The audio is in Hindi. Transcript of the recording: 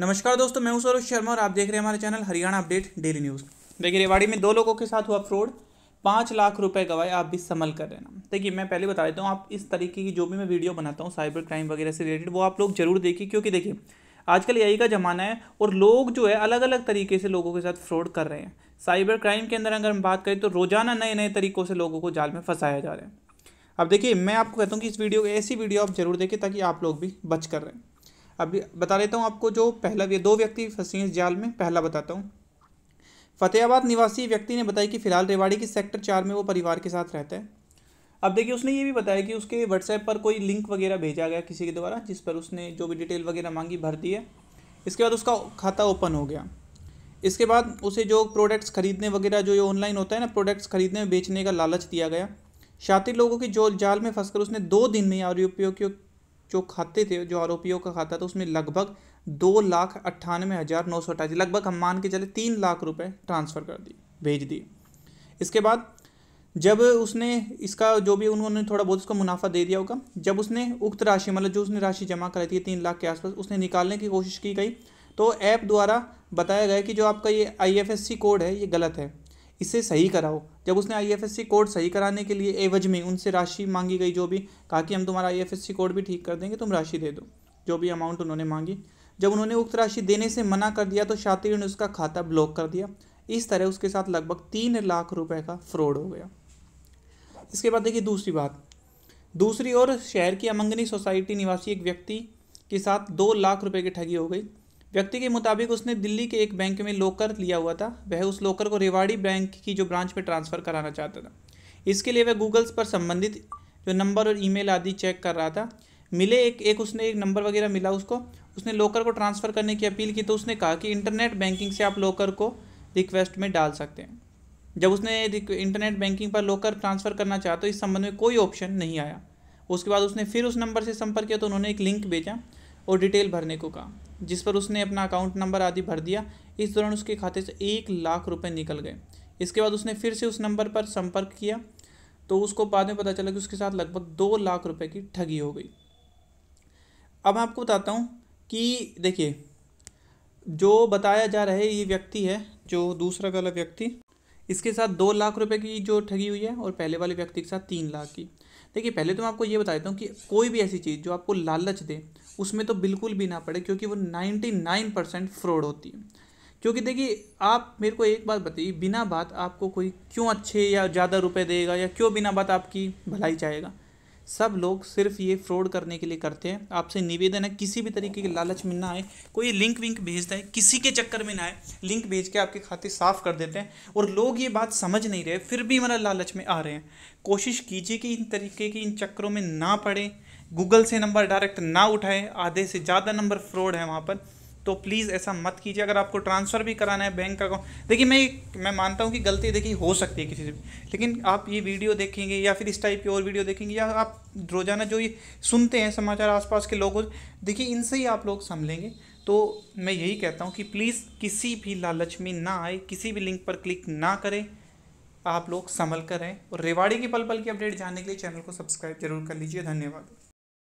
नमस्कार दोस्तों मैं हूं सौरभ शर्मा और आप देख रहे हैं हमारे channel Haryana update daily news देखिए रेवाड़ी में दो लोगों के साथ हुआ फ्रॉड पाँच लाख रुपए गवाए आप भी संभल कर रहे देखिए मैं पहले बता देता हूँ आप इस तरीके की जो भी मैं वीडियो बनाता हूँ साइबर क्राइम वगैरह से रिलेटेड वो आप लोग जरूर देखिए क्योंकि देखिए आजकल यही का ज़माना है और लोग जो है अलग अलग तरीके से लोगों के साथ फ्रॉड कर रहे हैं साइबर क्राइम के अंदर अगर हम बात करें तो रोज़ाना नए नए तरीक़ों से लोगों को जाल में फंसाया जा रहा है अब देखिए मैं आपको कहता हूँ कि इस वीडियो ऐसी वीडियो आप जरूर देखें ताकि आप लोग भी बच कर रहे हैं अभी बता देता हूँ आपको जो पहला दो व्यक्ति फंसे हैं जाल में पहला बताता हूँ फतेहाबाद निवासी व्यक्ति ने बताया कि फिलहाल रेवाड़ी के सेक्टर चार में वो परिवार के साथ रहता है अब देखिए उसने ये भी बताया कि उसके व्हाट्सएप पर कोई लिंक वगैरह भेजा गया किसी के द्वारा जिस पर उसने जो भी डिटेल वगैरह मांगी भर दी है इसके बाद उसका खाता ओपन हो गया इसके बाद उसे जो प्रोडक्ट्स खरीदने वगैरह जो ये ऑनलाइन होता है ना प्रोडक्ट्स खरीदने बेचने का लालच दिया गया शातिर लोगों की जो जाल में फंसकर उसने दो दिन में आरोपियों जो खाते थे जो आरोपियों का खाता था उसमें लगभग दो लाख अट्ठानवे हज़ार नौ सौ अट्ठासी लगभग हम मान के चले तीन लाख रुपए ट्रांसफ़र कर दिए भेज दिए इसके बाद जब उसने इसका जो भी उन्होंने थोड़ा बहुत उसका मुनाफा दे दिया होगा जब उसने उक्त राशि मतलब जो उसने राशि जमा कराई थी तीन लाख के आसपास उसने निकालने की कोशिश की गई तो ऐप द्वारा बताया गया कि जो आपका ये आई कोड है ये गलत है इसे सही कराओ जब उसने आईएफएससी कोड सही कराने के लिए एवज में उनसे राशि मांगी गई जो भी कहा कि हम तुम्हारा आईएफएससी कोड भी ठीक कर देंगे तुम राशि दे दो जो भी अमाउंट उन्होंने मांगी जब उन्होंने उक्त राशि देने से मना कर दिया तो शातिर ने उसका खाता ब्लॉक कर दिया इस तरह उसके साथ लगभग तीन लाख रुपये का फ्रॉड हो गया इसके बाद देखिए दूसरी बात दूसरी ओर शहर की अमंगनी सोसाइटी निवासी एक व्यक्ति के साथ दो लाख रुपए की ठगी हो गई व्यक्ति के मुताबिक उसने दिल्ली के एक बैंक में लोकर लिया हुआ था वह उस लोकर को रेवाड़ी बैंक की जो ब्रांच में ट्रांसफ़र कराना चाहता था इसके लिए वह गूगल्स पर संबंधित जो नंबर और ईमेल आदि चेक कर रहा था मिले एक एक उसने एक नंबर वगैरह मिला उसको उसने लोकर को ट्रांसफ़र करने की अपील की तो उसने कहा कि इंटरनेट बैंकिंग से आप लोकर को रिक्वेस्ट में डाल सकते हैं जब उसने इंटरनेट बैंकिंग पर लोकर ट्रांसफ़र करना चाहा तो इस संबंध में कोई ऑप्शन नहीं आया उसके बाद उसने फिर उस नंबर से संपर्क किया तो उन्होंने एक लिंक भेजा और डिटेल भरने को कहा जिस पर उसने अपना अकाउंट नंबर आदि भर दिया इस दौरान उसके खाते से एक लाख रुपए निकल गए इसके बाद उसने फिर से उस नंबर पर संपर्क किया तो उसको बाद में पता चला कि उसके साथ लगभग दो लाख रुपए की ठगी हो गई अब मैं आपको बताता हूँ कि देखिए जो बताया जा रहा है ये व्यक्ति है जो दूसरा गलत व्यक्ति इसके साथ दो लाख रुपए की जो ठगी हुई है और पहले वाले व्यक्ति के साथ तीन लाख की देखिए पहले तो मैं आपको ये बता देता हूँ कि कोई भी ऐसी चीज़ जो आपको लालच दे उसमें तो बिल्कुल भी ना पड़े क्योंकि वो नाइन्टी नाइन परसेंट फ्रॉड होती है क्योंकि देखिए आप मेरे को एक बात बताइए बिना बात आपको कोई क्यों अच्छे या ज़्यादा रुपए देगा या क्यों बिना बात आपकी भलाई चाहेगा सब लोग सिर्फ ये फ्रॉड करने के लिए करते हैं आपसे निवेदन है किसी भी तरीके के लालच में ना आए कोई लिंक विंक भेजता है किसी के चक्कर में ना आए लिंक भेज के आपके खाते साफ कर देते हैं और लोग ये बात समझ नहीं रहे फिर भी मेरा लालच में आ रहे हैं कोशिश कीजिए कि इन तरीके के इन चक्करों में ना पड़े गूगल से नंबर डायरेक्ट ना उठाएं आधे से ज़्यादा नंबर फ्रॉड है वहाँ पर तो प्लीज़ ऐसा मत कीजिए अगर आपको ट्रांसफ़र भी कराना है बैंक अकाउंट देखिए मैं मैं मानता हूँ कि गलती देखिए हो सकती है किसी से लेकिन आप ये वीडियो देखेंगे या फिर इस टाइप की और वीडियो देखेंगे या आप रोज़ाना जो ये सुनते हैं समाचार आसपास के लोगों देखिए इनसे ही आप लोग संभलेंगे तो मैं यही कहता हूँ कि प्लीज़ किसी भी लालच में ना आए किसी भी लिंक पर क्लिक ना करें आप लोग संभल कर रहें और रेवाड़ी की पल पल की अपडेट जानने के लिए चैनल को सब्सक्राइब जरूर कर लीजिए धन्यवाद